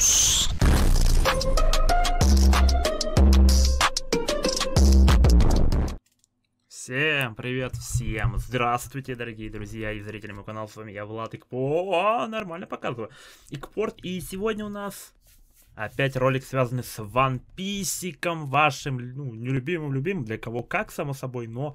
Хаус. Всем привет, всем здравствуйте, дорогие друзья и зрители моего канала, с вами я, Влад Икпо, О, нормально показываю, Икпорт, и сегодня у нас опять ролик, связанный с Ван Писиком, вашим, ну, нелюбимым, любимым, для кого как, само собой, но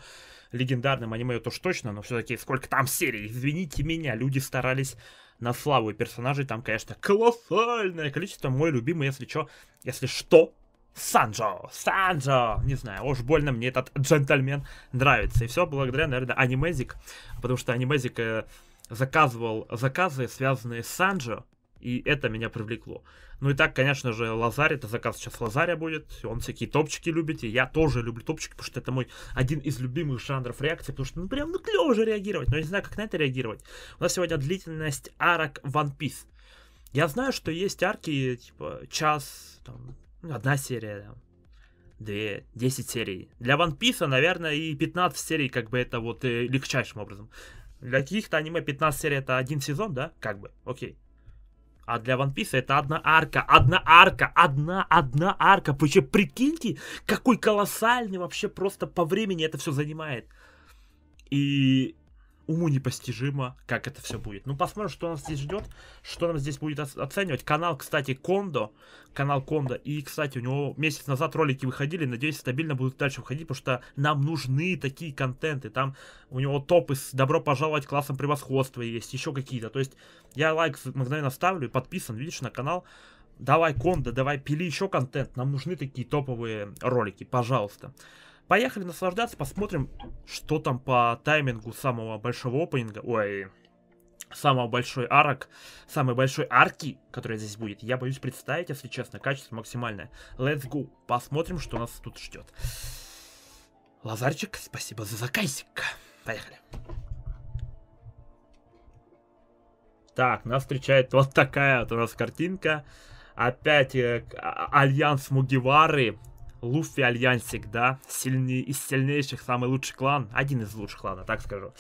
легендарным аниме, это уж точно, но все-таки сколько там серий, извините меня, люди старались на славу персонажей. Там, конечно, колоссальное количество. Мой любимый, если что, если что, Санджо, Санджо, не знаю, уж больно мне этот джентльмен нравится. И все благодаря, наверное, анимезик, потому что анимезик э, заказывал заказы, связанные с Санджо, и это меня привлекло. Ну и так, конечно же, Лазарь, это заказ сейчас Лазаря будет, он всякие топчики любит, и я тоже люблю топчики, потому что это мой один из любимых жанров реакции, потому что, ну прям, ну клево же реагировать, но я не знаю, как на это реагировать. У нас сегодня длительность арок One Piece. Я знаю, что есть арки, типа, час, там, одна серия, там, две, десять серий. Для One Piece, наверное, и 15 серий, как бы это вот э, легчайшим образом. Для каких-то аниме 15 серий это один сезон, да? Как бы, окей. А для One Piece это одна арка, одна арка, одна, одна арка. Причем прикиньте, какой колоссальный вообще просто по времени это все занимает. И уму непостижимо, как это все будет. Ну, посмотрим, что нас здесь ждет, что нам здесь будет оценивать. Канал, кстати, Кондо, канал Кондо, и, кстати, у него месяц назад ролики выходили, надеюсь, стабильно будут дальше выходить, потому что нам нужны такие контенты. Там у него топы с «Добро пожаловать классом превосходства» есть, еще какие-то. То есть я лайк мгновенно ставлю, подписан, видишь, на канал. Давай, Кондо, давай, пили еще контент, нам нужны такие топовые ролики, пожалуйста. Пожалуйста. Поехали наслаждаться, посмотрим, что там по таймингу самого большого опенинга. Ой, самого большой арок, самой большой арки, которая здесь будет. Я боюсь представить, если честно, качество максимальное. Let's go. Посмотрим, что нас тут ждет. Лазарчик, спасибо за заказик. Поехали. Так, нас встречает вот такая вот у нас картинка. Опять э, а, альянс Мугивары Луфи Альянсик, да, сильнее, из сильнейших, самый лучший клан, один из лучших клана, так скажу.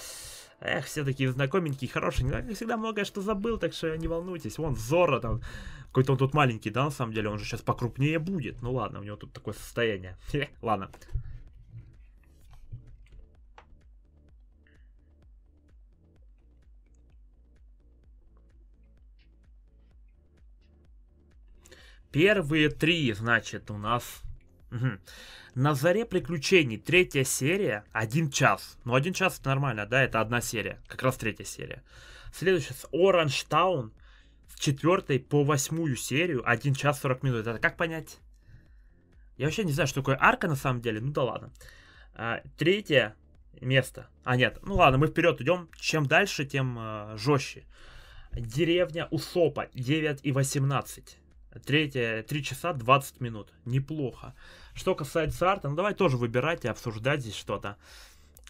Эх, все такие знакоменькие, хорошие, но всегда многое что забыл, так что не волнуйтесь. Вон Зора там, какой-то он тут маленький, да, на самом деле, он же сейчас покрупнее будет. Ну ладно, у него тут такое состояние. Хе, ладно. Первые три, значит, у нас Угу. На заре приключений третья серия, один час. Ну, один час это нормально, да, это одна серия, как раз третья серия. Следующая с Orange Town с четвертой по восьмую серию, один час 40 минут. Это как понять? Я вообще не знаю, что такое арка на самом деле, ну да ладно. А, третье место. А нет, ну ладно, мы вперед идем. Чем дальше, тем э, а, жестче. Деревня Усопа 9 и 18. Третье, 3 часа 20 минут. Неплохо. Что касается арта, ну давай тоже выбирать и обсуждать здесь что-то.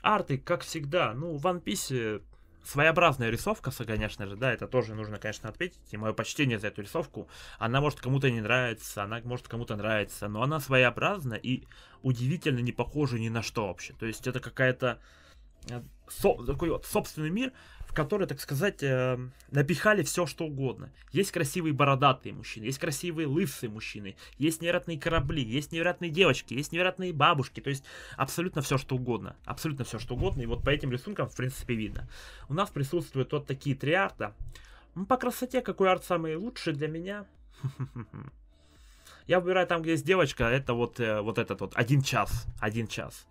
Арты, как всегда, ну, в One Piece своеобразная рисовка, конечно же, да, это тоже нужно, конечно, ответить, и мое почтение за эту рисовку, она может кому-то не нравится, она может кому-то нравится, но она своеобразна и удивительно не похожа ни на что вообще, то есть это какая-то э, со, такой вот собственный мир, которые, так сказать, э, напихали все, что угодно. Есть красивые бородатые мужчины, есть красивые лысые мужчины, есть невероятные корабли, есть невероятные девочки, есть невероятные бабушки, то есть абсолютно все, что угодно. Абсолютно все, что угодно, и вот по этим рисункам, в принципе, видно. У нас присутствуют вот такие три арта. Ну, по красоте, какой арт самый лучший для меня? Я выбираю там, где есть девочка, это вот, э, вот этот вот, один час, один час.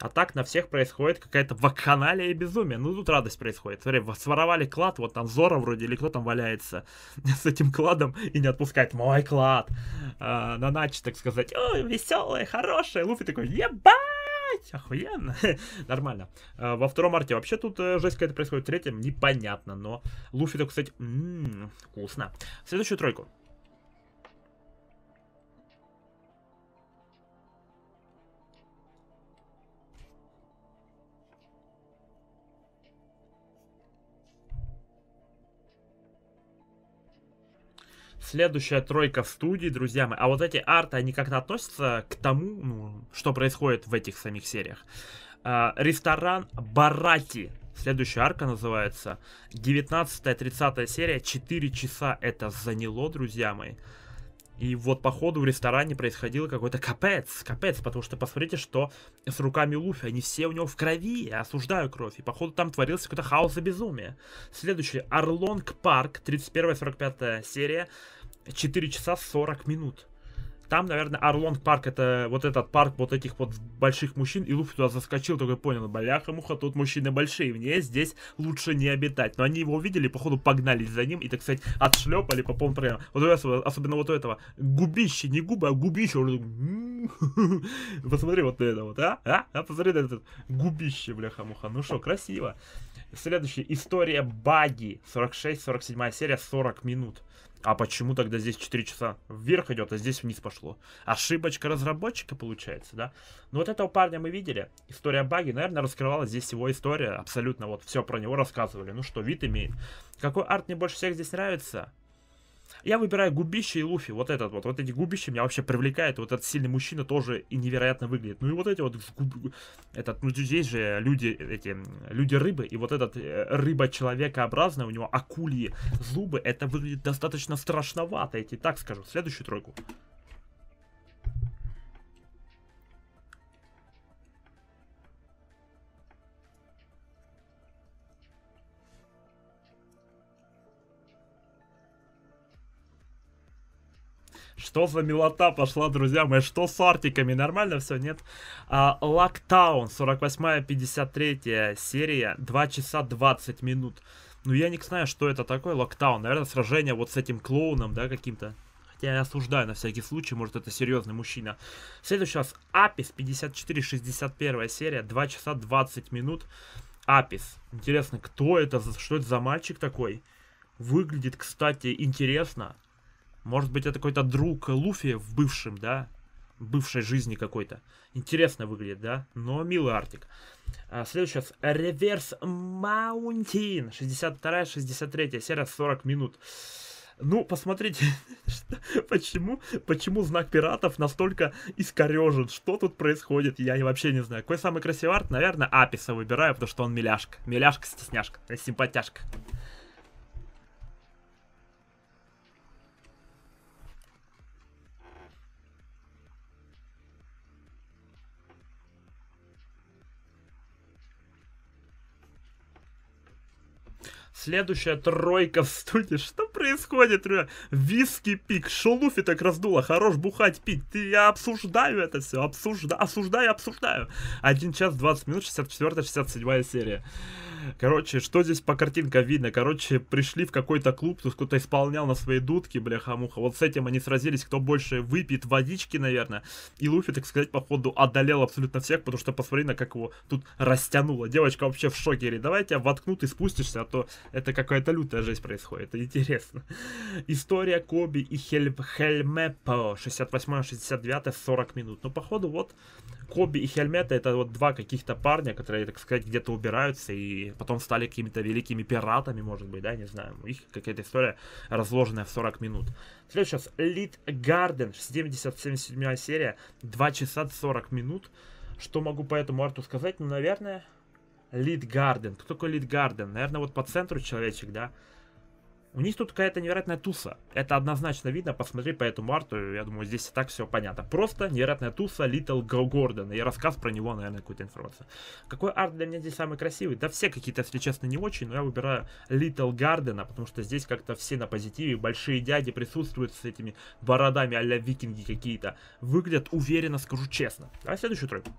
А так на всех происходит какая-то вакханалия и безумие. Ну, тут радость происходит. Смотри, своровали клад, вот там Зора вроде, или кто там валяется с этим кладом и не отпускает. Мой клад! А, на ночь, так сказать. О, веселая, хорошая. Луфи такой, ебать! Охуенно! Нормально. А, во втором арте вообще тут э, жесть какая-то происходит. В третьем непонятно, но Луфи такой, кстати, «М-м, вкусно. Следующую тройку. Следующая тройка студий, друзья мои. А вот эти арты, они как-то относятся к тому, ну, что происходит в этих самих сериях. Э, ресторан Барати. Следующая арка называется 19-30 серия. 4 часа это заняло, друзья мои. И вот, походу, в ресторане происходило какой-то капец, капец, потому что посмотрите, что с руками Луфи, они все у него в крови, я осуждаю кровь, и, походу, там творился какой-то хаос и безумие. Следующий, "Арлонг Парк, 31-45 серия, 4 часа 40 минут. Там, наверное, Орлонг парк, это вот этот парк вот этих вот больших мужчин, и Луфи туда заскочил, только понял, бляха-муха, тут мужчины большие, мне здесь лучше не обитать. Но они его увидели, походу погнались за ним и, так сказать, отшлепали по полному прямо. Вот особенно вот у этого, губище, не губы, а губище. Посмотри вот на это вот, а? А? а посмотри на этот губище, бляха-муха. Ну что, красиво. Следующая история баги. 46-47 серия, 40 минут. А почему тогда здесь 4 часа вверх идет, а здесь вниз пошло? Ошибочка разработчика получается, да? Ну вот этого парня мы видели. История баги, наверное, раскрывалась здесь его история. Абсолютно вот все про него рассказывали. Ну что, вид имеет. Какой арт мне больше всех здесь нравится? Я выбираю Губище и Луфи, вот этот вот, вот эти Губища меня вообще привлекает, вот этот сильный мужчина тоже и невероятно выглядит. Ну и вот эти вот, этот, ну здесь же люди, эти, люди-рыбы, и вот этот э, рыба-человекообразный, у него акульи зубы, это выглядит достаточно страшновато, Эти так скажу. Следующую тройку. Что за милота пошла, друзья мои? Что с артиками? Нормально все, нет? Лактаун, 48-53 серия, 2 часа 20 минут. Ну, я не знаю, что это такое, локтаун. Наверное, сражение вот с этим клоуном, да, каким-то. Хотя я осуждаю на всякий случай, может это серьезный мужчина. Следующий у нас Апис, 54-61 серия, 2 часа 20 минут. Апис. Интересно, кто это, что это за мальчик такой? Выглядит, кстати, интересно. Может быть, это какой-то друг Луфи в бывшем, да? Бывшей жизни какой-то. Интересно выглядит, да? Но милый Артик. А, следующий раз. Реверс Маунтин. 62-63. Серия 40 минут. Ну, посмотрите, почему, почему знак пиратов настолько искорежен, что тут происходит, я вообще не знаю. Какой самый красивый арт? Наверное, Аписа выбираю, потому что он миляшка. Миляшка-стесняшка, симпатяшка. Следующая тройка в стулье. Что происходит, ребят? Виски пик. Шелуфи так раздуло. Хорош бухать, пить. Ты, я обсуждаю это все. Обсужда... Осуждаю, обсуждаю. 1 час 20 минут, 64-67 серия. Короче, что здесь по картинкам видно? Короче, пришли в какой-то клуб, тут кто-то исполнял на своей дудке, бляха муха. Вот с этим они сразились, кто больше выпьет водички, наверное. И Луфи, так сказать, походу одолел абсолютно всех, потому что посмотри на как его тут растянуло. Девочка вообще в шоке. Говорит, давай тебя воткнут и спустишься, а то это какая-то лютая жесть происходит. Это интересно. История Коби и Хельмепо. 68-69, 40 минут. Ну, походу, вот Коби и Хельмета это вот два каких-то парня, которые, так сказать, где-то убираются и потом стали какими-то великими пиратами, может быть, да, не знаю. У них какая-то история разложенная в 40 минут. Следующий сейчас Лид Гарден, 70-77 серия, 2 часа 40 минут. Что могу по этому арту сказать? Ну, наверное, Лид Гарден. Кто такой Лид Гарден? Наверное, вот по центру человечек, да? У них тут какая-то невероятная туса. Это однозначно видно, посмотри по этому арту, я думаю, здесь и так все понятно. Просто невероятная туса Little Литл Gordon, и рассказ про него, наверное, какую-то информация. Какой арт для меня здесь самый красивый? Да все какие-то, если честно, не очень, но я выбираю Little Garden, потому что здесь как-то все на позитиве, большие дяди присутствуют с этими бородами а викинги какие-то. Выглядят уверенно, скажу честно. А следующую тройку.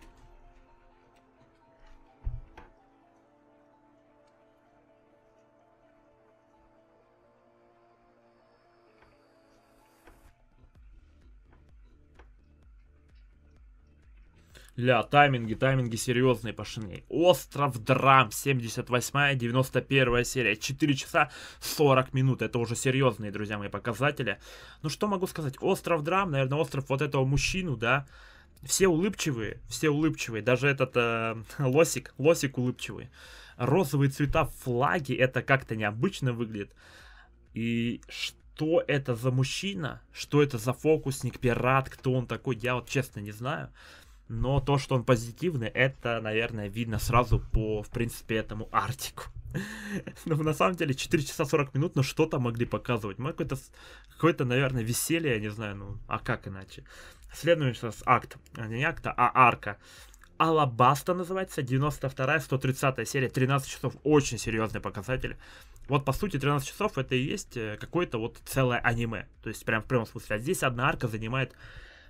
Ля, тайминги, тайминги серьезные пошли. Остров драм, 78-я, 91 серия, 4 часа 40 минут. Это уже серьезные, друзья мои, показатели. Ну что могу сказать, остров драм, наверное, остров вот этого мужчину, да. Все улыбчивые, все улыбчивые, даже этот э, лосик, лосик улыбчивый. Розовые цвета флаги, это как-то необычно выглядит. И что это за мужчина, что это за фокусник, пират, кто он такой, я вот честно не знаю но то, что он позитивный, это, наверное, видно сразу по, в принципе, этому артику. Но ну, на самом деле 4 часа 40 минут, но что то могли показывать? Ну, какое-то, какое-то, наверное, веселье, я не знаю, ну, а как иначе? Следующий раз акт, а, не акта, а арка. Алабаста называется, 92-я, 130 серия, 13 часов, очень серьезный показатель. Вот, по сути, 13 часов это и есть э, какое-то вот целое аниме. То есть, прям в прямом смысле. А здесь одна арка занимает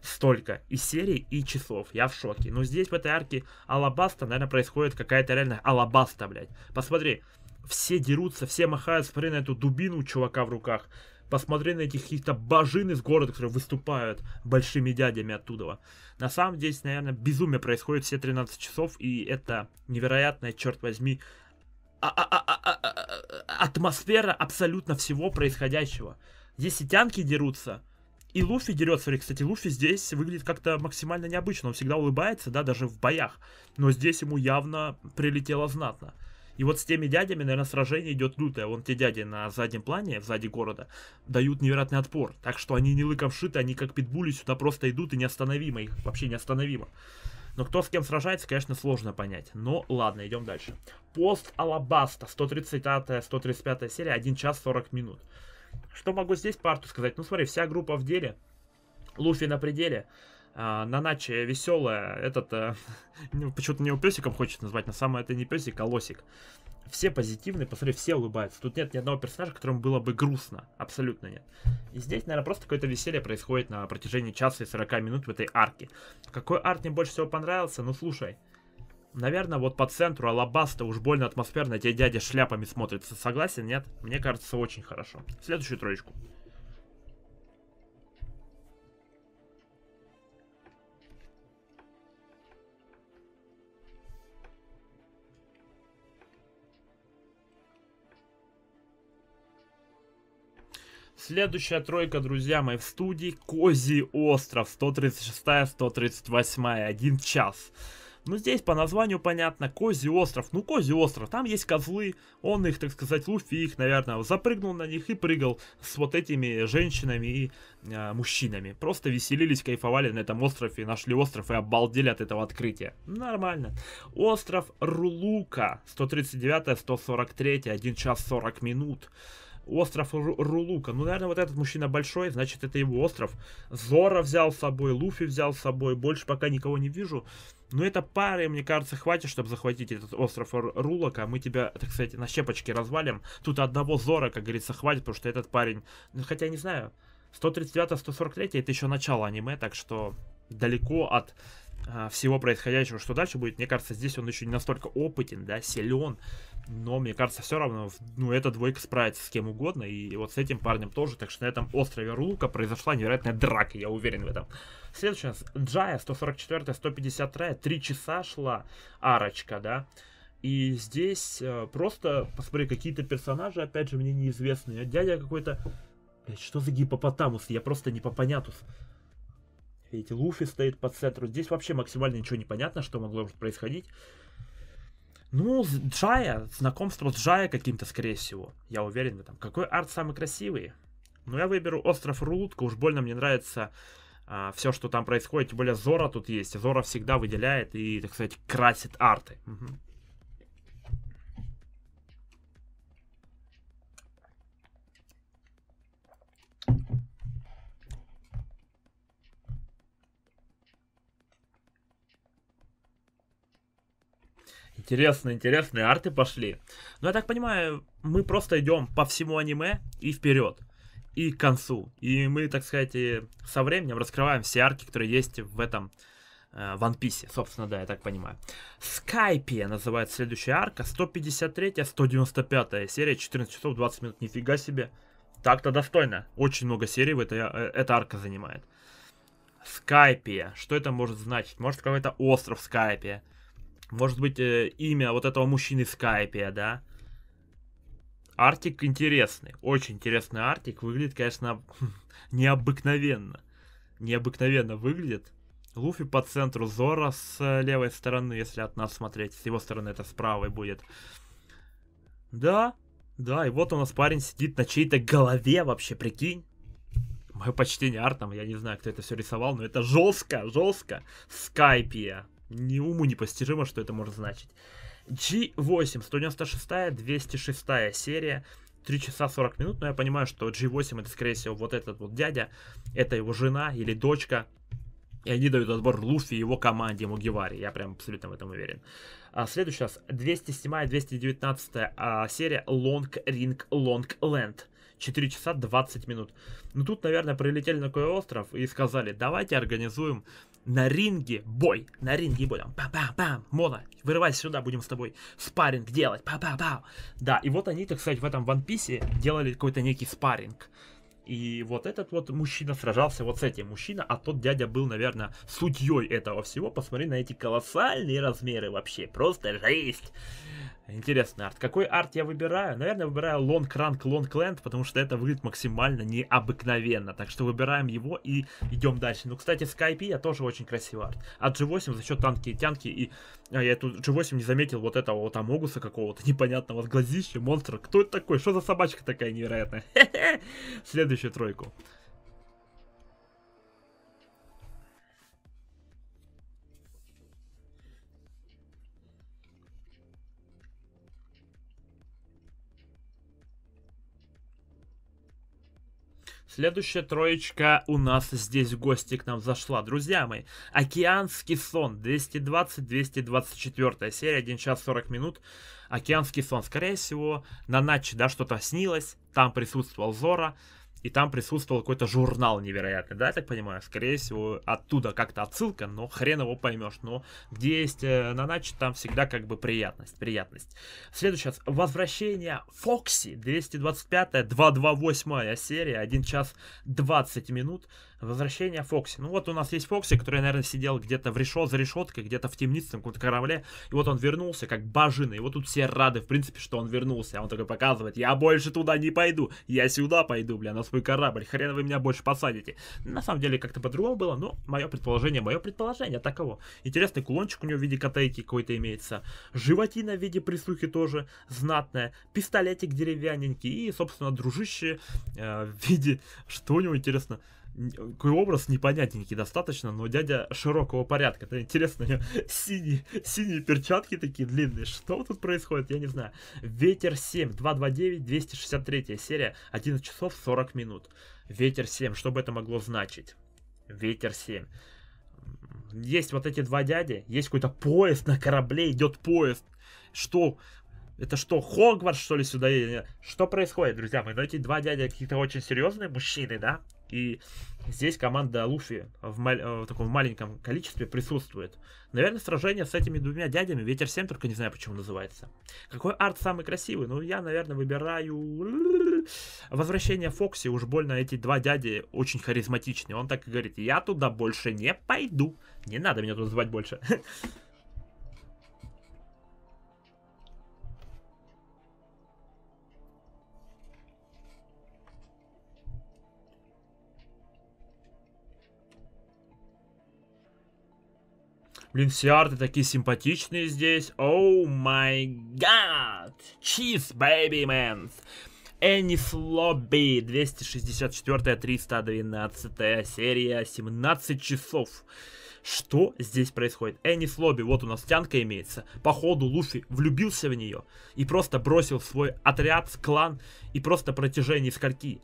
столько и серий, и часов. Я в шоке. Но ну, здесь в этой арке Алабаста, наверное, происходит какая-то реально Алабаста, блядь. Посмотри, все дерутся, все махают, смотри на эту дубину чувака в руках. Посмотри на этих каких-то бажин из города, которые выступают большими дядями оттуда. На самом деле, здесь, наверное, безумие происходит все 13 часов, и это невероятное, черт возьми, а а а, а -а -а атмосфера абсолютно всего происходящего. Здесь и тянки дерутся, и Луфи дерется. кстати, Луфи здесь выглядит как-то максимально необычно, он всегда улыбается, да, даже в боях, но здесь ему явно прилетело знатно. И вот с теми дядями, наверное, сражение идет лютое. Вон те дяди на заднем плане, сзади города, дают невероятный отпор. Так что они не лыком шиты, они как питбули сюда просто идут и неостановимо их, вообще неостановимо. Но кто с кем сражается, конечно, сложно понять. Но ладно, идем дальше. Пост Алабаста, 130-135 серия, 1 час 40 минут. Что могу здесь парту сказать? Ну, смотри, вся группа в деле. Луфи на пределе. А, Наначе веселая. Этот, э, почему-то не его песиком хочет назвать, на самом это не песик, а лосик. Все позитивные, посмотри, все улыбаются. Тут нет ни одного персонажа, которому было бы грустно. Абсолютно нет. И здесь, наверное, просто какое-то веселье происходит на протяжении часа и 40 минут в этой арке. Какой арт мне больше всего понравился? Ну, слушай, Наверное, вот по центру Алабаста уж больно атмосферно те дяди шляпами смотрятся. Согласен, нет? Мне кажется, очень хорошо. Следующую троечку. Следующая тройка, друзья мои, в студии Козий остров, 136-138, один час. Ну, здесь по названию понятно, Козий остров. Ну, Козий остров, там есть козлы, он их, так сказать, Луфи их, наверное, запрыгнул на них и прыгал с вот этими женщинами и э, мужчинами. Просто веселились, кайфовали на этом острове, нашли остров и обалдели от этого открытия. Нормально. Остров Рулука, 139-143, 1 час 40 минут. Остров Рулука. Ну, наверное, вот этот мужчина большой, значит, это его остров. Зора взял с собой, Луфи взял с собой. Больше пока никого не вижу. Но это пары, мне кажется, хватит, чтобы захватить этот остров Рулока. Мы тебя, так сказать, на щепочке развалим. Тут одного Зора, как говорится, хватит, потому что этот парень... Ну, хотя, не знаю, 139-143 это еще начало аниме, так что далеко от а, всего происходящего, что дальше будет. Мне кажется, здесь он еще не настолько опытен, да, силен, но мне кажется, все равно, ну, эта двойка справится с кем угодно, и вот с этим парнем тоже, так что на этом острове Рулука произошла невероятная драка, я уверен в этом. Следующая Джая, 144 153 3 часа шла арочка, да, и здесь э, просто, посмотри, какие-то персонажи, опять же, мне неизвестные, дядя какой-то, что за гипопотамус, я просто не попонятус. понятус Видите, Луфи стоит по центру. Здесь вообще максимально ничего не понятно, что могло происходить. Ну, Джая, знакомство с Джая каким-то, скорее всего. Я уверен в этом. Какой арт самый красивый? Ну, я выберу остров Рулутка. Уж больно мне нравится а, все, что там происходит. Тем более Зора тут есть. Зора всегда выделяет и, так сказать, красит арты. Угу. Интересно, интересные арты пошли. Но я так понимаю, мы просто идем по всему аниме и вперед, и к концу. И мы, так сказать, со временем раскрываем все арки, которые есть в этом э, One Piece, собственно, да, я так понимаю. Скайпе называется следующая арка, 153-195 серия, 14 часов 20 минут, нифига себе. Так-то достойно, очень много серий в этой, э, эта арка занимает. Скайпе, что это может значить? Может какой-то остров Скайпе? Может быть, э, имя вот этого мужчины Скайпия, да? Артик интересный, очень интересный Артик. Выглядит, конечно, необыкновенно. Необыкновенно выглядит. Луфи по центру Зора с э, левой стороны, если от нас смотреть. С его стороны это с правой будет. Да, да, и вот у нас парень сидит на чьей-то голове вообще, прикинь. Мое почтение артом, я не знаю, кто это все рисовал, но это жестко, жестко. Скайпия не уму непостижимо, что это может значить. G8, 196, 206 серия, 3 часа 40 минут, но я понимаю, что G8 это, скорее всего, вот этот вот дядя, это его жена или дочка, и они дают отбор Луфи и его команде Мугивари. Я прям абсолютно в этом уверен. А, следующий раз. 207 219 а, серия Long Ring Long Land. 4 часа 20 минут. Ну тут, наверное, прилетели на какой остров и сказали, давайте организуем на ринге бой, на ринге бой, там, пам-пам-пам, Мона, вырывайся сюда, будем с тобой спарринг делать, пам-пам-пам. Да, и вот они, так сказать, в этом One Piece делали какой-то некий спарринг. И вот этот вот мужчина сражался вот с этим мужчина, а тот дядя был, наверное, судьей этого всего. Посмотри на эти колоссальные размеры вообще, просто жесть. Интересный арт. Какой арт я выбираю? Наверное, выбираю Long Crank Long Land, потому что это выглядит максимально необыкновенно. Так что выбираем его и идем дальше. Ну, кстати, Skype я тоже очень красивый арт. А G8 за счет танки и тянки. И а, я тут G8 не заметил вот этого вот Амогуса какого-то непонятного глазища, монстра. Кто это такой? Что за собачка такая невероятная? Следующую тройку. Следующая троечка у нас здесь в гости к нам зашла. Друзья мои, «Океанский сон», 220-224 серия, 1 час 40 минут. «Океанский сон», скорее всего, на ночь, да, что-то снилось, там присутствовал Зора и там присутствовал какой-то журнал невероятный, да, я так понимаю? Скорее всего, оттуда как-то отсылка, но хрен его поймешь. Но где есть э, наначе, там всегда как бы приятность, приятность. Следующее, возвращение Фокси, 225-228 серия, 1 час 20 минут. Возвращение Фокси. Ну вот у нас есть Фокси, который, наверное, сидел где-то в решет, за решеткой, где-то в темнице, на каком-то корабле. И вот он вернулся, как бажина. И вот тут все рады, в принципе, что он вернулся. А он такой показывает, я больше туда не пойду, я сюда пойду, бля, на свой корабль. Хрен вы меня больше посадите. На самом деле, как-то по-другому было, но мое предположение, мое предположение таково. Интересный кулончик у него в виде котейки какой-то имеется. Животина в виде присухи тоже знатная. Пистолетик деревянненький. И, собственно, дружище э, в виде... Что у него интересно? какой образ непонятненький достаточно, но дядя широкого порядка. Это интересно, у него синие, синие перчатки такие длинные. Что тут происходит, я не знаю. Ветер 7, 229, 263 серия, 11 часов 40 минут. Ветер 7, что бы это могло значить? Ветер 7 есть вот эти два дяди, есть какой-то поезд на корабле, идет поезд. Что? Это что, Хогвартс, что ли, сюда едет? Что происходит, друзья мои? Ну, эти два дяди какие-то очень серьезные мужчины, да? И здесь команда Луфи в, мал- э, в таком маленьком количестве присутствует. Наверное, сражение с этими двумя дядями, Ветер 7, только не знаю, почему называется. Какой арт самый красивый? Ну, я, наверное, выбираю Возвращение Фокси. Уж больно эти два дяди очень харизматичные. Он так и говорит, я туда больше не пойду. Не надо меня туда звать больше. Блин, все арты такие симпатичные здесь. Оу май гад! Чиз, бэйби мэнс! Энни Флобби, 264 312 серия, 17 часов. Что здесь происходит? Энни Флобби, вот у нас тянка имеется. Походу Луфи влюбился в нее и просто бросил свой отряд, клан и просто протяжении скольки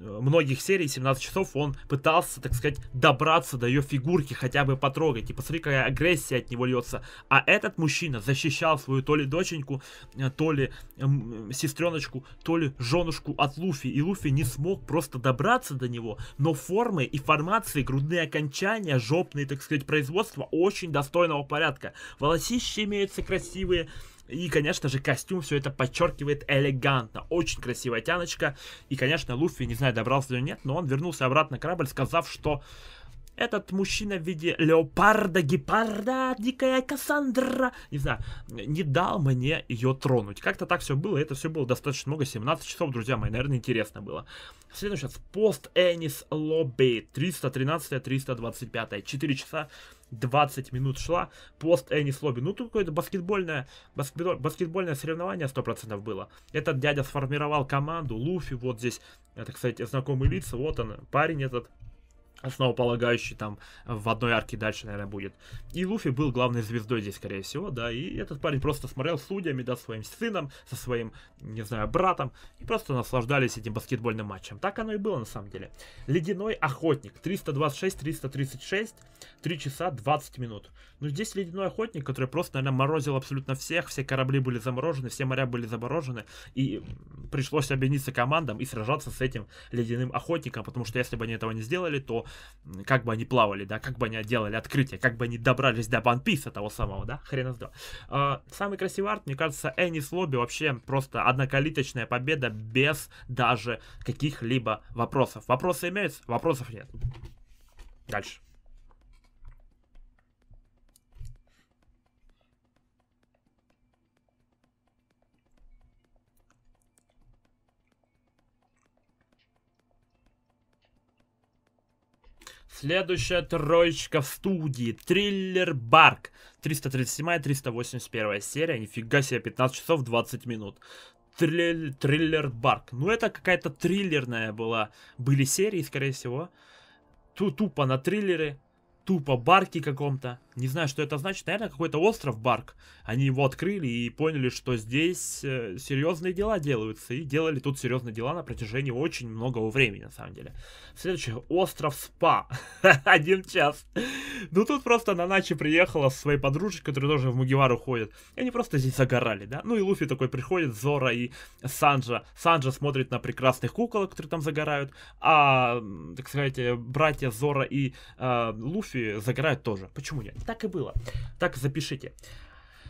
Э, многих серий, 17 часов, он пытался, так сказать, добраться до ее фигурки, хотя бы потрогать. И типа, посмотри, какая агрессия от него льется. А этот мужчина защищал свою то ли доченьку, э, то ли эм, сестреночку, то ли женушку от Луфи. И Луфи не смог просто добраться до него. Но формы и формации, грудные окончания, жопные, так сказать, производства очень достойного порядка. волосища имеются красивые, и, конечно же, костюм все это подчеркивает элегантно. Очень красивая тяночка. И, конечно, Луффи, не знаю, добрался или нет, но он вернулся обратно на корабль, сказав, что этот мужчина в виде леопарда, гепарда, дикая Кассандра, не знаю, не дал мне ее тронуть. Как-то так все было, это все было достаточно много, 17 часов, друзья мои, наверное, интересно было. Следующий сейчас пост Энис Лобби, 313-325, 4 часа 20 минут шла, пост Энис Лобби. Ну, тут какое-то баскетбольное, баскетбол, баскетбольное соревнование 100% было. Этот дядя сформировал команду, Луфи вот здесь, это, кстати, знакомые лица, вот он, парень этот, основополагающий там в одной арке дальше, наверное, будет. И Луфи был главной звездой здесь, скорее всего, да, и этот парень просто смотрел судьями, да, своим сыном, со своим, не знаю, братом, и просто наслаждались этим баскетбольным матчем. Так оно и было, на самом деле. Ледяной охотник, 326-336, 3 часа 20 минут. но здесь ледяной охотник, который просто, наверное, морозил абсолютно всех, все корабли были заморожены, все моря были заморожены, и пришлось объединиться командам и сражаться с этим ледяным охотником, потому что если бы они этого не сделали, то как бы они плавали, да, как бы они делали открытие, как бы они добрались до One Piece того самого, да, хрена с два. А, самый красивый арт, мне кажется, Энис Лобби вообще просто однокалиточная победа без даже каких-либо вопросов. Вопросы имеются? Вопросов нет. Дальше. Следующая троечка в студии. Триллер Барк. 337 381 серия. Нифига себе, 15 часов 20 минут. Триллер, триллер Барк. Ну, это какая-то триллерная была. Были серии, скорее всего. Ту тупо на триллеры. Тупо барки каком-то. Не знаю, что это значит. Наверное, какой-то остров Барк. Они его открыли и поняли, что здесь э, серьезные дела делаются. И делали тут серьезные дела на протяжении очень многого времени, на самом деле. Следующий остров Спа. Один час. Ну, тут просто Наначи приехала со своей подружкой, которая тоже в Мугивару ходит. И они просто здесь загорали, да? Ну, и Луфи такой приходит, Зора и Санджа. Санджа смотрит на прекрасных куколок, которые там загорают. А, так сказать, э, братья Зора и э, Луфи загорают тоже. Почему нет? так и было. Так запишите.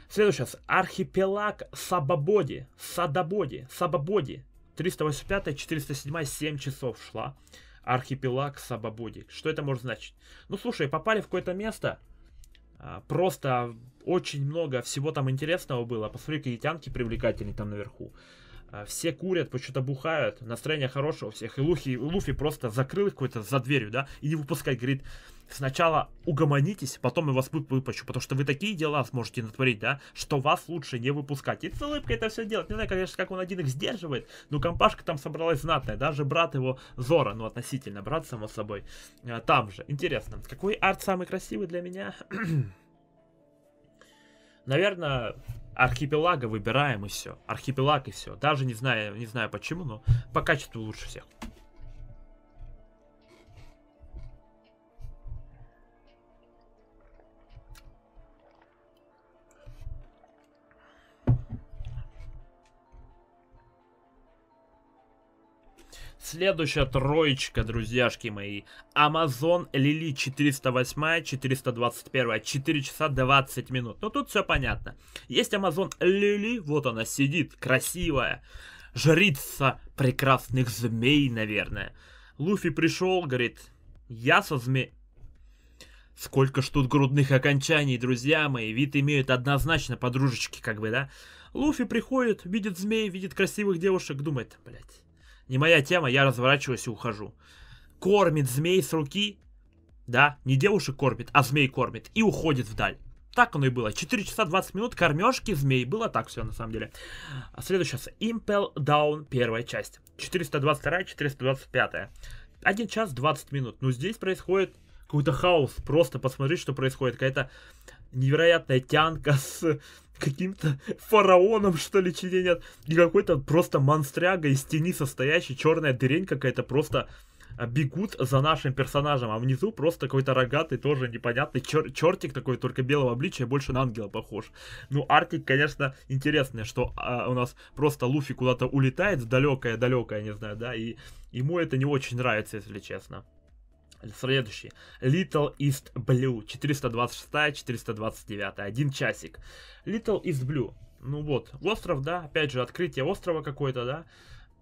Следующее. Архипелаг Сабабоди. Садабоди. Сабабоди. 385, 407, 7 часов шла. Архипелаг Сабабоди. Что это может значить? Ну, слушай, попали в какое-то место. А, просто очень много всего там интересного было. Посмотри, какие тянки привлекательные там наверху. А, все курят, почему-то бухают, настроение хорошее у всех, и Луфи, Луфи просто закрыл их какой-то за дверью, да, и не выпускать. говорит, сначала угомонитесь, потом я вас выпущу, потому что вы такие дела сможете натворить, да, что вас лучше не выпускать. И с улыбкой это все делает. Не знаю, конечно, как он один их сдерживает, но компашка там собралась знатная, даже брат его Зора, ну, относительно, брат, само собой, э, там же. Интересно, какой арт самый красивый для меня? Наверное, Архипелага выбираем и все. Архипелаг и все. Даже не знаю, не знаю почему, но по качеству лучше всех. Следующая троечка, друзьяшки мои. Amazon Лили 408, 421, 4 часа 20 минут. Ну тут все понятно. Есть Amazon Лили, вот она сидит, красивая. Жрица прекрасных змей, наверное. Луфи пришел, говорит, я со зме... Сколько ж тут грудных окончаний, друзья мои, вид имеют однозначно подружечки, как бы, да? Луфи приходит, видит змей, видит красивых девушек, думает, блядь, не моя тема, я разворачиваюсь и ухожу. Кормит змей с руки, да, не девушек кормит, а змей кормит, и уходит вдаль. Так оно и было. 4 часа 20 минут кормежки змей. Было так все на самом деле. следующая. Impel Down первая часть. 422, 425. 1 час 20 минут. Но ну, здесь происходит какой-то хаос. Просто посмотреть, что происходит. Какая-то невероятная тянка с каким-то фараоном, что ли, чинят, и какой-то просто монстряга из тени состоящий, черная дырень какая-то просто а, бегут за нашим персонажем, а внизу просто какой-то рогатый, тоже непонятный чер чертик такой, только белого обличия, больше на ангела похож. Ну, Артик, конечно, интересное что а, у нас просто Луфи куда-то улетает в далекое-далекое, не знаю, да, и ему это не очень нравится, если честно. Следующий. Little East Blue. 426-429. Один часик. Little East Blue. Ну вот, остров, да, опять же, открытие острова какое-то, да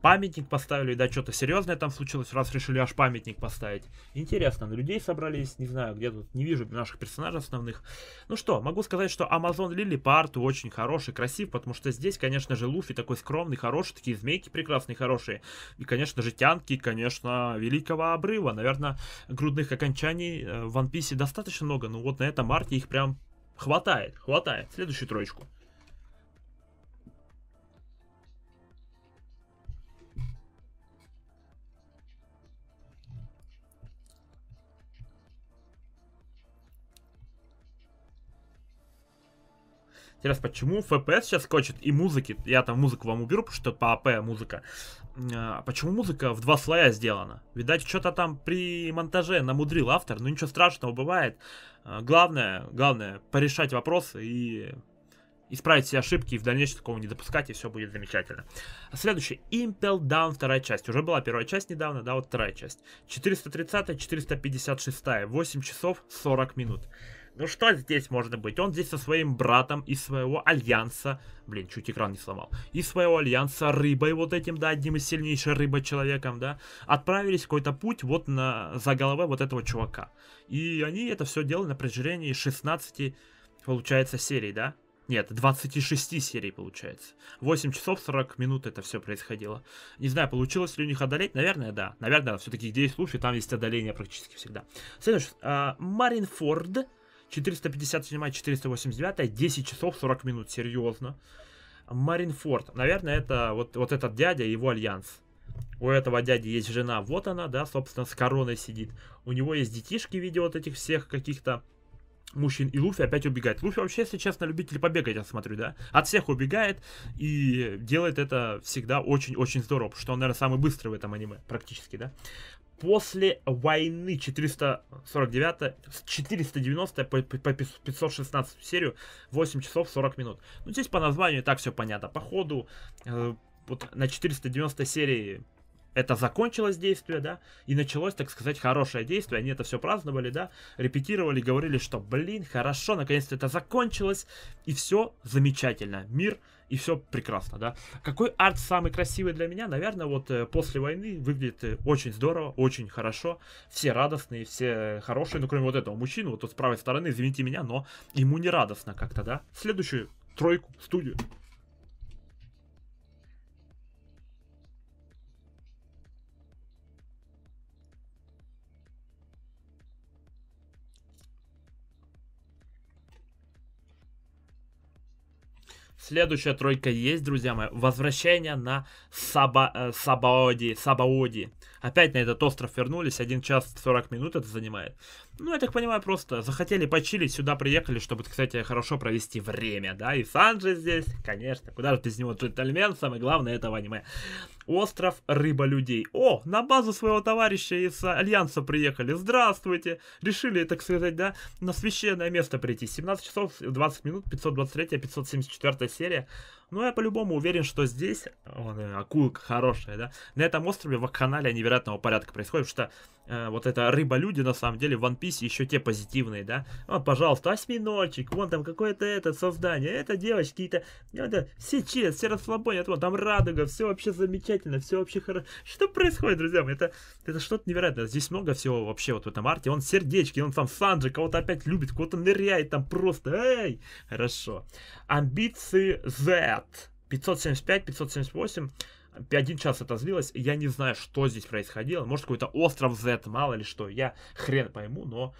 памятник поставили, да, что-то серьезное там случилось, раз решили аж памятник поставить. Интересно, на людей собрались, не знаю, где тут, не вижу наших персонажей основных. Ну что, могу сказать, что Amazon Лили по очень хороший, красив, потому что здесь, конечно же, Луфи такой скромный, хороший, такие змейки прекрасные, хорошие. И, конечно же, тянки, конечно, великого обрыва. Наверное, грудных окончаний э, в One Piece достаточно много, но вот на этом арте их прям хватает, хватает. Следующую троечку. Интересно, почему FPS сейчас скочит и музыки? Я там музыку вам уберу, потому что по АП музыка. А почему музыка в два слоя сделана? Видать, что-то там при монтаже намудрил автор, но ничего страшного бывает. А, главное, главное, порешать вопросы и исправить все ошибки и в дальнейшем такого не допускать, и все будет замечательно. Следующий. Impel Down, вторая часть. Уже была первая часть недавно, да, вот вторая часть. 430-456, 8 часов 40 минут. Ну что здесь можно быть? Он здесь со своим братом из своего альянса. Блин, чуть экран не сломал. Из своего альянса рыбой вот этим, да, одним из сильнейших рыба-человеком, да. Отправились какой-то путь вот на, за головой вот этого чувака. И они это все делали на протяжении 16, получается, серий, да? Нет, 26 серий получается. 8 часов 40 минут это все происходило. Не знаю, получилось ли у них одолеть. Наверное, да. Наверное, все-таки здесь лучше, там есть одоление практически всегда. Следующий. А, Марин Форд 457, 489, 10 часов 40 минут, серьезно. Маринфорд, наверное, это вот, вот этот дядя и его альянс. У этого дяди есть жена, вот она, да, собственно, с короной сидит. У него есть детишки в виде вот этих всех каких-то мужчин. И Луфи опять убегает. Луфи вообще, если честно, любитель побегать, я смотрю, да. От всех убегает и делает это всегда очень-очень здорово, потому что он, наверное, самый быстрый в этом аниме, практически, да после войны 449 с 490 по, по 516 серию 8 часов 40 минут. Ну здесь по названию так все понятно. По ходу э, вот на 490 серии это закончилось действие, да, и началось, так сказать, хорошее действие. Они это все праздновали, да, репетировали, говорили, что, блин, хорошо, наконец-то это закончилось, и все замечательно. Мир и все прекрасно, да. Какой арт самый красивый для меня? Наверное, вот э, после войны выглядит э, очень здорово, очень хорошо. Все радостные, все хорошие, ну, кроме вот этого мужчины, вот тут с правой стороны, извините меня, но ему не радостно как-то, да. Следующую тройку, студию. Следующая тройка есть, друзья мои. Возвращение на Саба, э, Сабаоди. Сабаоди. Опять на этот остров вернулись. Один час 40 минут это занимает. Ну, я так понимаю, просто захотели почилить, сюда приехали, чтобы, кстати, хорошо провести время, да? И Санджи здесь, конечно. Куда же без него джентльмен, самое главное этого аниме. Остров рыба-людей. О, на базу своего товарища из Альянса приехали. Здравствуйте. Решили, так сказать, да, на священное место прийти. 17 часов 20 минут, 523 574 серия. Ну я по-любому уверен, что здесь, он, акулка хорошая, да, на этом острове в вакханалия невероятного порядка происходит, потому что э, вот это люди на самом деле, в One Piece еще те позитивные, да. Вот, «А, пожалуйста, осьминочек, вон там какое-то это создание, это девочки, какие-то, это, все чест, все расслабонят, вон там радуга, все вообще замечательно, все вообще хорошо. Что происходит, друзья мои? Это, это что-то невероятное. Здесь много всего вообще вот в этом арте. Он сердечки, он там Санджи кого-то опять любит, кого-то ныряет там просто, эй, хорошо. Амбиции Z. 575, 578 один час это длилось, я не знаю, что здесь происходило. Может, какой-то остров Z, мало ли что, я хрен пойму, но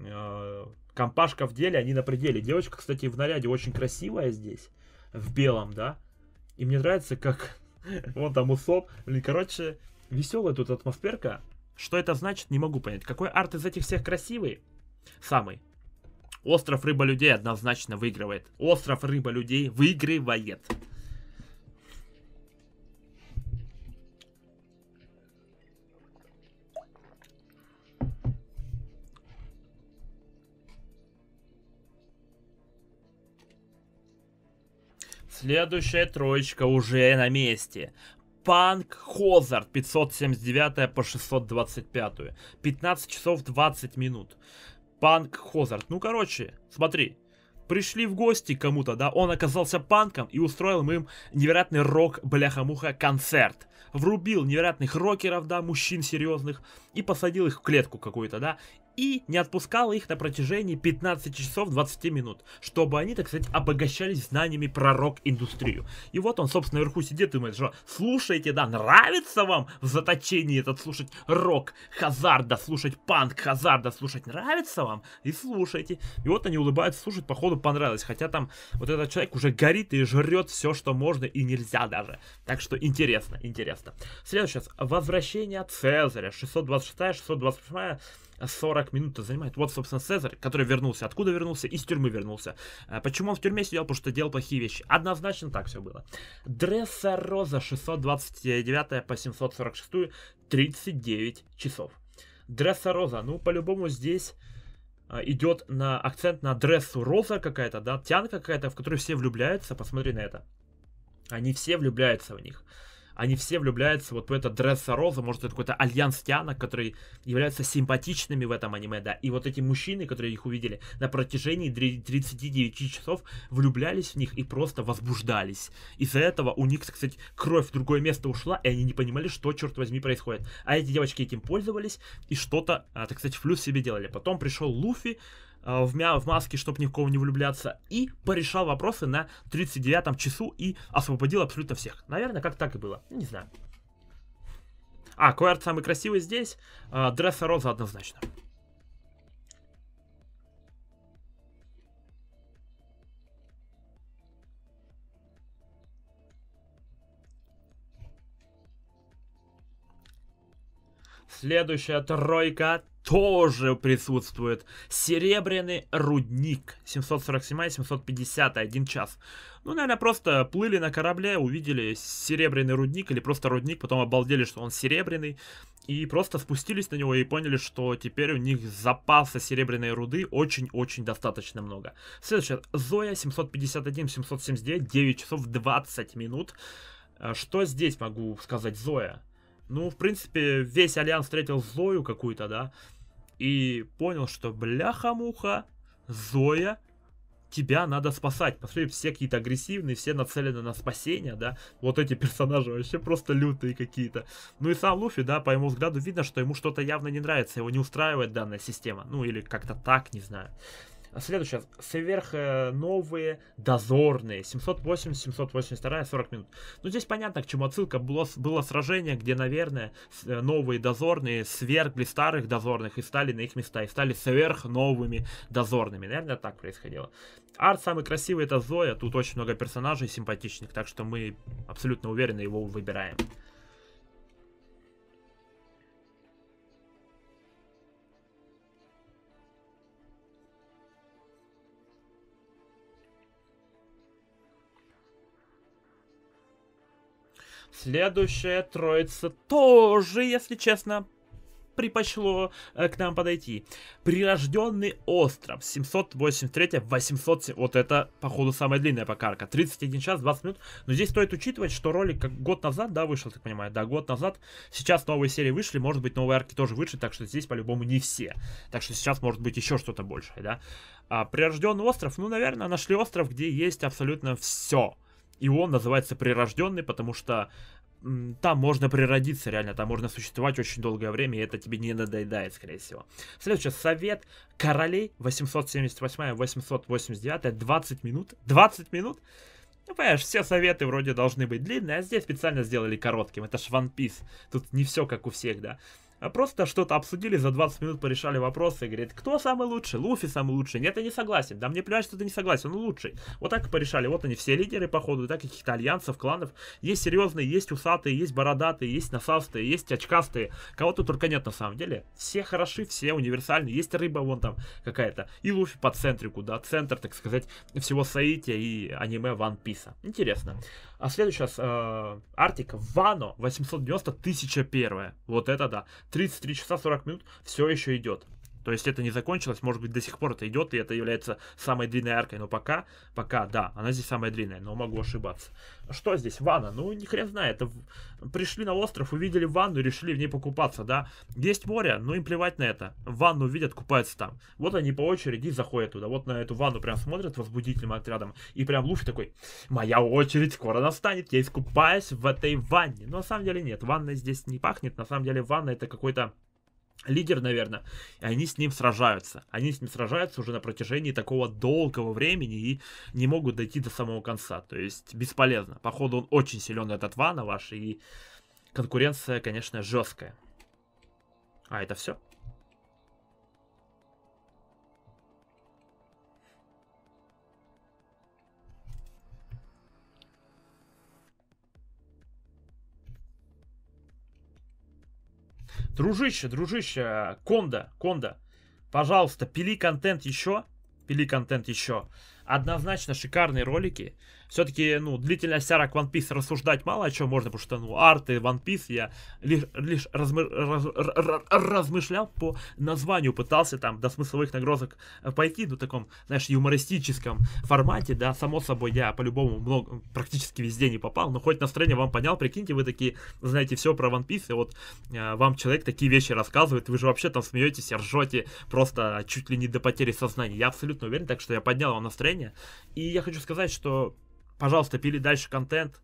э, компашка в деле, они на пределе. Девочка, кстати, в наряде очень красивая здесь, в белом, да. И мне нравится, как вон там усоп. короче, веселая тут атмосферка. Что это значит, не могу понять. Какой арт из этих всех красивый? Самый. Остров рыба людей однозначно выигрывает. Остров рыба людей выигрывает. Следующая троечка уже на месте. Панк Хозард 579 по 625. 15 часов 20 минут. Панк Хозард. Ну, короче, смотри. Пришли в гости кому-то, да, он оказался панком и устроил им невероятный рок бляха-муха, концерт. Врубил невероятных рокеров, да, мужчин серьезных и посадил их в клетку какую-то, да, и не отпускала их на протяжении 15 часов 20 минут, чтобы они, так сказать, обогащались знаниями про рок-индустрию. И вот он, собственно, наверху сидит и думает, что слушайте, да, нравится вам в заточении этот слушать рок Хазарда, слушать панк Хазарда, слушать нравится вам? И слушайте. И вот они улыбаются, слушают, походу понравилось, хотя там вот этот человек уже горит и жрет все, что можно и нельзя даже. Так что интересно, интересно. Следующее, возвращение Цезаря, 626-628 40 минут занимает. Вот, собственно, Цезарь, который вернулся. Откуда вернулся? Из тюрьмы вернулся. Э, почему он в тюрьме сидел? Потому что делал плохие вещи. Однозначно так все было. Дресса Роза 629 по 746 39 часов. Дресса Роза. Ну, по-любому здесь э, идет на акцент на дрессу роза какая-то, да, тянка какая-то, в которую все влюбляются, посмотри на это. Они все влюбляются в них они все влюбляются вот в это Дресса Роза, может, это какой-то альянс тянок, который являются симпатичными в этом аниме, да. И вот эти мужчины, которые их увидели, на протяжении 39 часов влюблялись в них и просто возбуждались. Из-за этого у них, кстати, кровь в другое место ушла, и они не понимали, что, черт возьми, происходит. А эти девочки этим пользовались и что-то, а, так сказать, в плюс себе делали. Потом пришел Луфи, Э, в, мя в маске, чтобы ни в кого не влюбляться, и порешал вопросы на 39 часу и освободил абсолютно всех. Наверное, как так и было, не знаю. А, Куэрт самый красивый здесь, э, Дресса Роза однозначно. Следующая тройка тоже присутствует. Серебряный рудник. 747-751 час. Ну, наверное, просто плыли на корабле, увидели серебряный рудник или просто рудник, потом обалдели, что он серебряный. И просто спустились на него и поняли, что теперь у них запаса серебряной руды очень-очень достаточно много. Следующая. Зоя 751-779. 9 часов 20 минут. Э, что здесь могу сказать Зоя? Ну, в принципе, весь Альянс встретил Зою какую-то, да и понял, что бляха-муха, Зоя, тебя надо спасать. Посмотри, все какие-то агрессивные, все нацелены на спасение, да. Вот эти персонажи вообще просто лютые какие-то. Ну и сам Луфи, да, по его взгляду видно, что ему что-то явно не нравится, его не устраивает данная система. Ну или как-то так, не знаю. Следующее. Сверхновые дозорные. 780-782, 40 минут. Ну, здесь понятно, к чему отсылка. Было, было сражение, где, наверное, э, новые дозорные свергли старых дозорных и стали на их места. И стали сверхновыми дозорными. Наверное, так происходило. Арт самый красивый это Зоя. Тут очень много персонажей симпатичных. Так что мы абсолютно уверенно его выбираем. Следующая троица тоже, если честно, предпочло э, к нам подойти. Прирожденный остров. 783 800 Вот это, походу, самая длинная покарка. 31 час, 20 минут. Но здесь стоит учитывать, что ролик как год назад, да, вышел, так понимаю. Да, год назад. Сейчас новые серии вышли. Может быть, новые арки тоже вышли. Так что здесь, по-любому, не все. Так что сейчас, может быть, еще что-то большее, да. А прирожденный остров. Ну, наверное, нашли остров, где есть абсолютно все и он называется прирожденный, потому что там можно природиться реально, там можно существовать очень долгое время, и это тебе не надоедает, скорее всего. Следующий совет королей 878-889, 20 минут, 20 минут, ну, понимаешь, все советы вроде должны быть длинные, а здесь специально сделали коротким. Это ж One Piece. Тут не все как у всех, да. А просто что-то обсудили, за 20 минут порешали вопросы, и говорит, кто самый лучший, Луфи самый лучший, нет, я не согласен, да мне плевать, что ты не согласен, он лучший. Вот так и порешали, вот они все лидеры, походу, да, каких-то альянсов, кланов, есть серьезные, есть усатые, есть бородатые, есть насастые, есть очкастые, кого-то только нет на самом деле, все хороши, все универсальны, есть рыба вон там какая-то, и Луфи по центрику, да, центр, так сказать, всего Саити и аниме One Piece. Интересно. А следующий раз э, Артика Вано 890 1001. Вот это да. 33 часа 40 минут все еще идет. То есть это не закончилось, может быть, до сих пор это идет, и это является самой длинной аркой, но пока, пока, да, она здесь самая длинная, но могу ошибаться. Что здесь? Ванна? Ну, ни хрен знает. Пришли на остров, увидели ванну и решили в ней покупаться, да. Есть море, но ну, им плевать на это. Ванну видят, купаются там. Вот они по очереди заходят туда, вот на эту ванну прям смотрят возбудительным отрядом, и прям Луфи такой, моя очередь скоро настанет, я искупаюсь в этой ванне. Но на самом деле нет, ванна здесь не пахнет, на самом деле ванна это какой-то лидер, наверное, и они с ним сражаются. Они с ним сражаются уже на протяжении такого долгого времени и не могут дойти до самого конца. То есть бесполезно. Походу он очень силен, этот Вана ваш, и конкуренция, конечно, жесткая. А это все? Дружище, дружище, Конда, Конда, пожалуйста, пили контент еще, пили контент еще. Однозначно шикарные ролики все-таки, ну, длительность арок One Piece рассуждать мало о чем можно, потому что, ну, арты One Piece я лишь, лишь размы, раз, раз, размышлял по названию, пытался там до смысловых нагрузок э, пойти, ну, в таком, знаешь, юмористическом формате, да, само собой, я по-любому много, практически везде не попал, но хоть настроение вам понял, прикиньте, вы такие, знаете, все про One Piece, и вот э, вам человек такие вещи рассказывает, вы же вообще там смеетесь и ржете просто чуть ли не до потери сознания, я абсолютно уверен, так что я поднял вам настроение, и я хочу сказать, что Пожалуйста, пили дальше контент,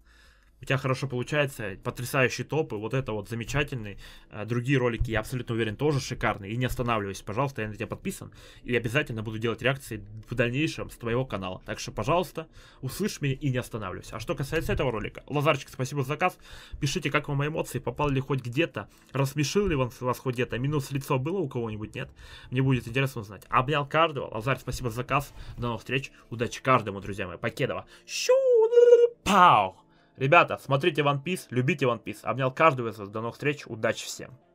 у тебя хорошо получается, потрясающие топы, вот это вот замечательный. Э, другие ролики, я абсолютно уверен, тоже шикарные. И не останавливайся, пожалуйста, я на тебя подписан. И обязательно буду делать реакции в дальнейшем с твоего канала. Так что, пожалуйста, услышь меня и не останавливайся. А что касается этого ролика, Лазарчик, спасибо за заказ. Пишите, как вам эмоции, попал ли хоть где-то, рассмешил ли вам вас хоть где-то, минус лицо было у кого-нибудь, нет? Мне будет интересно узнать. Обнял каждого. Лазарь, спасибо за заказ. До новых встреч. Удачи каждому, друзья мои. Покедова. Щу! Пау! Ребята, смотрите One Piece, любите One Piece. Обнял каждого из вас. До новых встреч. Удачи всем.